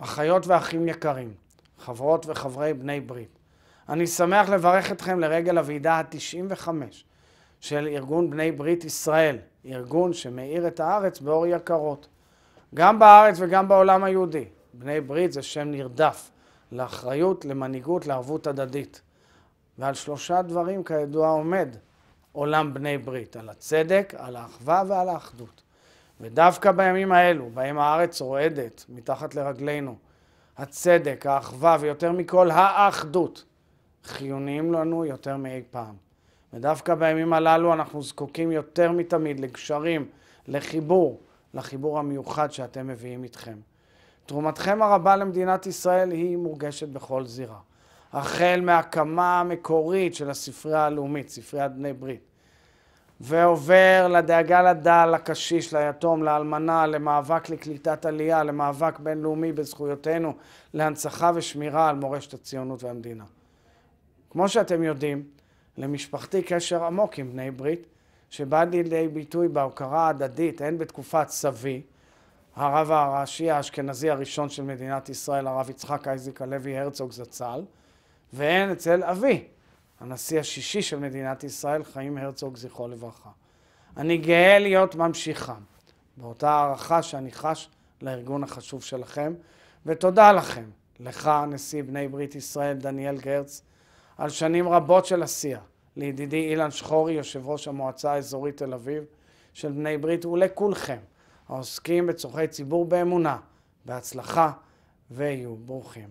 אחיות ואחים יקרים, חברות וחברי בני ברית, אני שמח לברך אתכם לרגל הוועידה ה-95 של ארגון בני ברית ישראל, ארגון שמאיר את הארץ באור יקרות. גם בארץ וגם בעולם היהודי, בני ברית זה שם נרדף לאחריות, למנהיגות, לערבות הדדית. ועל שלושה דברים כידוע עומד עולם בני ברית, על הצדק, על האחווה ועל האחדות. ודווקא בימים האלו, בהם הארץ רועדת מתחת לרגלינו, הצדק, האחווה ויותר מכל האחדות, חיוניים לנו יותר מאי פעם. ודווקא בימים הללו אנחנו זקוקים יותר מתמיד לגשרים, לחיבור, לחיבור המיוחד שאתם מביאים איתכם. תרומתכם הרבה למדינת ישראל היא מורגשת בכל זירה. החל מהקמה המקורית של הספרייה הלאומית, ספריית בני ברית, ועובר לדאגה לדל, לקשיש, ליתום, לאלמנה, למאבק לקליטת עלייה, למאבק בינלאומי בזכויותינו, להנצחה ושמירה על מורשת הציונות והמדינה. כמו שאתם יודעים, למשפחתי קשר עמוק עם בני ברית, שבא לידי ביטוי בהוקרה ההדדית, הן בתקופת סבי, הרב הראשי האשכנזי הראשון של מדינת ישראל, הרב יצחק אייזיק הלוי הרצוג זצ"ל, והן אצל אבי, הנשיא השישי של מדינת ישראל, חיים הרצוג, זכרו לברכה. אני גאה להיות ממשיכם, באותה הערכה שאני חש לארגון החשוב שלכם, ותודה לכם, לך, נשיא בני ברית ישראל דניאל גרץ, על שנים רבות של עשייה, לידידי אילן שחורי, יושב ראש המועצה האזורית תל אביב של בני ברית, ולכולכם העוסקים בצורכי ציבור באמונה, בהצלחה, ויהיו ברוכים.